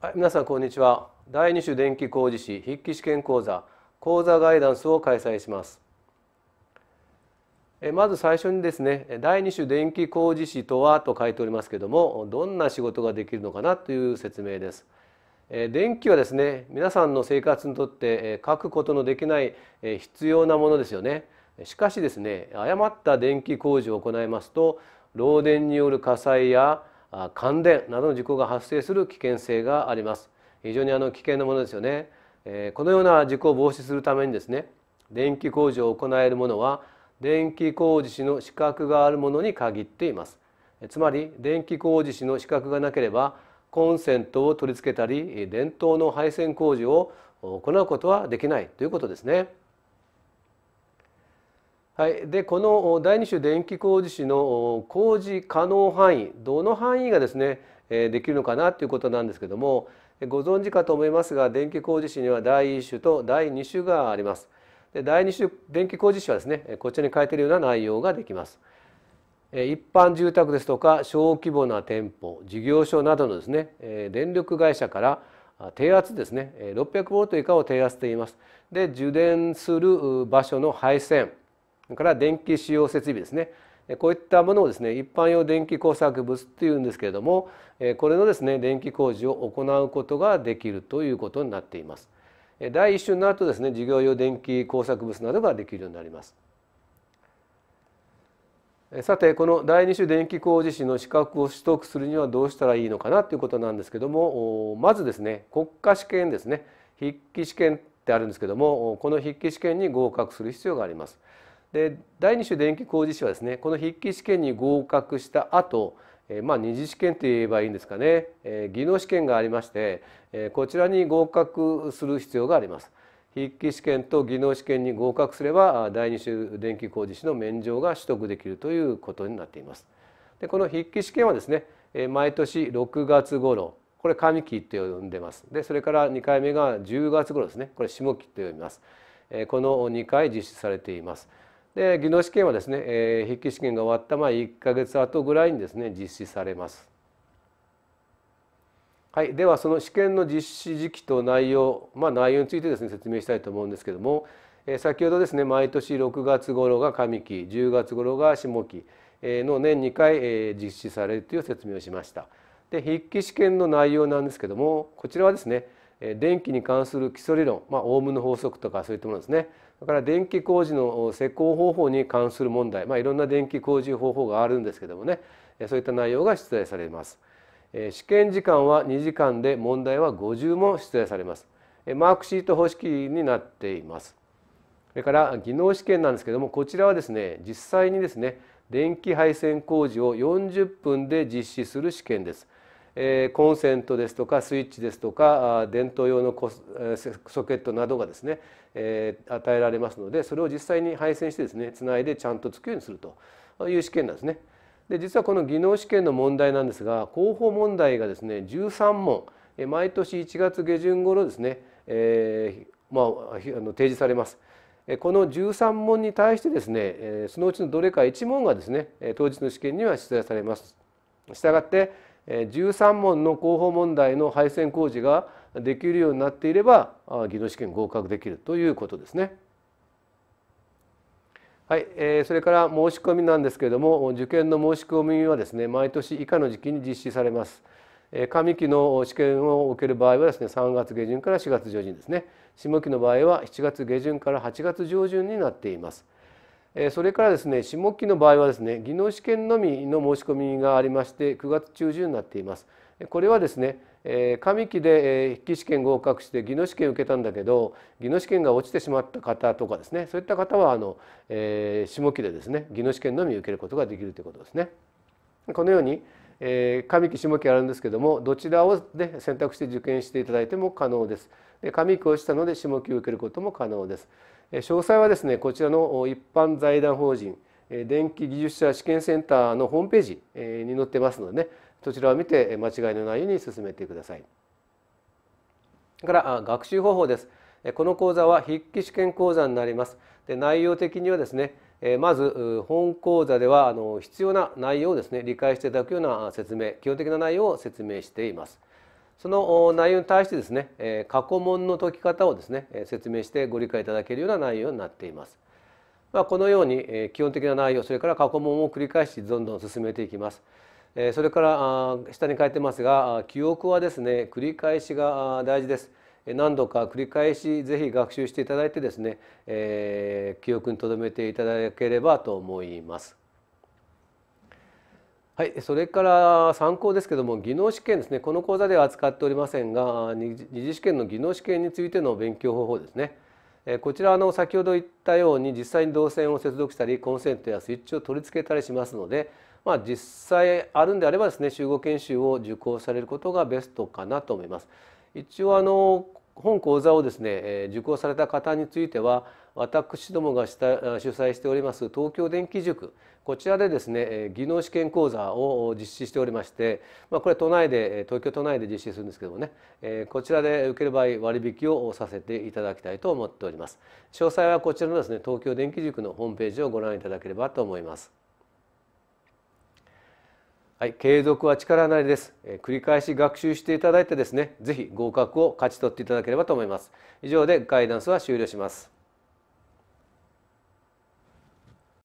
はい、皆さんこんにちは第2種電気工事士筆記試験講座講座ガイダンスを開催しますえまず最初にですね第2種電気工事士とはと書いておりますけどもどんな仕事ができるのかなという説明ですえ電気はですね皆さんの生活にとって書くことのできない必要なものですよねしかしですね誤った電気工事を行いますと漏電による火災や感電などの事故が発生する危険性があります非常にあの危険なものですよね、えこのような事故を防止するためにですね電気工事を行えるものは電気工事士の資格があるものに限っていますつまり電気工事士の資格がなければコンセントを取り付けたり電灯の配線工事を行うことはできないということですね。はい、でこの第2種電気工事士の工事可能範囲どの範囲がですねできるのかなということなんですけどもご存知かと思いますが電気工事士には第1種と第2種があります。で第2種電気工事士はですねこちらに書いているような内容ができます。一般住宅ですとか小規模な店舗事業所などのですね電力会社から低圧ですね 600V 以下を低圧と言います。で受電する場所の配線から電気使用設備ですねこういったものをですね一般用電気工作物っていうんですけれどもこれのですね電気工事を行うことができるということになっています。第1種になるとですね事業用電気工作物などができるようになります。さてこの第2種電気工事士の資格を取得するにはどうしたらいいのかなということなんですけどもまずですね国家試験ですね筆記試験ってあるんですけどもこの筆記試験に合格する必要があります。で第二種電気工事士はですねこの筆記試験に合格した後まあ、二次試験といえばいいんですかね、えー、技能試験がありまして、えー、こちらに合格する必要があります筆記試験と技能試験に合格すれば第二種電気工事士の免状が取得できるということになっていますでこの筆記試験はですね、毎年6月頃これ上期と呼んでますでそれから2回目が10月頃ですねこれ下期と呼びます、この2回実施されています、で技能試験はですね、えー、筆記試験が終わったまあ1か月後ぐらいにですね実施されます。はい、ではその試験の実施時期と内容、まあ、内容についてですね説明したいと思うんですけども、えー、先ほどですね毎年6月頃が上期10月頃が下期の年2回、えー、実施されるという説明をしました。で筆記試験の内容なんですけどもこちらはですね電気に関する基礎理論、まあ、オームの法則とかそういったものですねだから電気工事の施工方法に関する問題、まあ、いろんな電気工事方法があるんですけどもねそういった内容が出題されます。試験時間は2時間で問題は50問出題されます。マークシート方式になっています。それから技能試験なんですけどもこちらはですね実際にですね電気配線工事を40分で実施する試験です。コンセントですとかスイッチですとか電灯用のソケットなどがですね、与えられますのでそれを実際に配線してですねつないでちゃんとつくようにするという試験なんですね。で実はこの技能試験の問題なんですが広報問題がですね13問毎年1月下旬頃ですね、えー、まあ、あの提示されます。この13問に対してですねそのうちのどれか1問がですね当日の試験には出題されます。したがって13問の候補問題の配線工事ができるようになっていれば技能試験合格できるということですね。はい、えー、それから申し込みなんですけれども受験の申し込みはですね毎年以下の時期に実施されます。上期の試験を受ける場合はですね3月下旬から4月上旬ですね下期の場合は7月下旬から8月上旬になっています。それからですね下期の場合はですね技能試験のみの申し込みがありまして9月中旬になっています。これはですね上期で筆記試験合格して技能試験受けたんだけど技能試験が落ちてしまった方とかですねそういった方はあの、え下期でですね技能試験のみ受けることができるということですね。このようにえー、上期下期あるんですけどもどちらを、ね、選択して受験していただいても可能です。で上期をしたので下期を受けることも可能です。え詳細はですねこちらの一般財団法人電気技術者試験センターのホームページに載ってますのでねそちらを見て間違いのないように進めてください。から学習方法です。この講座は筆記試験講座になります。で内容的にはですねえまず本講座ではあの必要な内容をですね理解していただくような説明基本的な内容を説明していますその内容に対してですね、え過去問の解き方をですね説明してご理解いただけるような内容になっています、まあ、このように、え基本的な内容それから過去問を繰り返しどんどん進めていきますそれから下に書いてますが記憶はですね繰り返しが大事です何度か繰り返しぜひ学習していただいてですね、えー、記憶に留めていただければと思います。はい、それから参考ですけども技能試験ですねこの講座では扱っておりませんが二次試験の技能試験についての勉強方法ですね。こちらの先ほど言ったように実際に導線を接続したりコンセントやスイッチを取り付けたりしますので、まあ、実際あるんであればですね集合研修を受講されることがベストかなと思います。一応あの本講座をですね受講された方については私どもが主催しております東京電機塾こちらでですね技能試験講座を実施しておりまして、まあ、これ都内で東京都内で実施するんですけどもねこちらで受ける場合割引をさせていただきたいと思っております詳細はこちらのですね東京電機塾のホームページをご覧いただければと思います。はい、継続は力なりです、え繰り返し学習していただいてですね、ぜひ合格を勝ち取っていただければと思います。以上でガイダンスは終了します。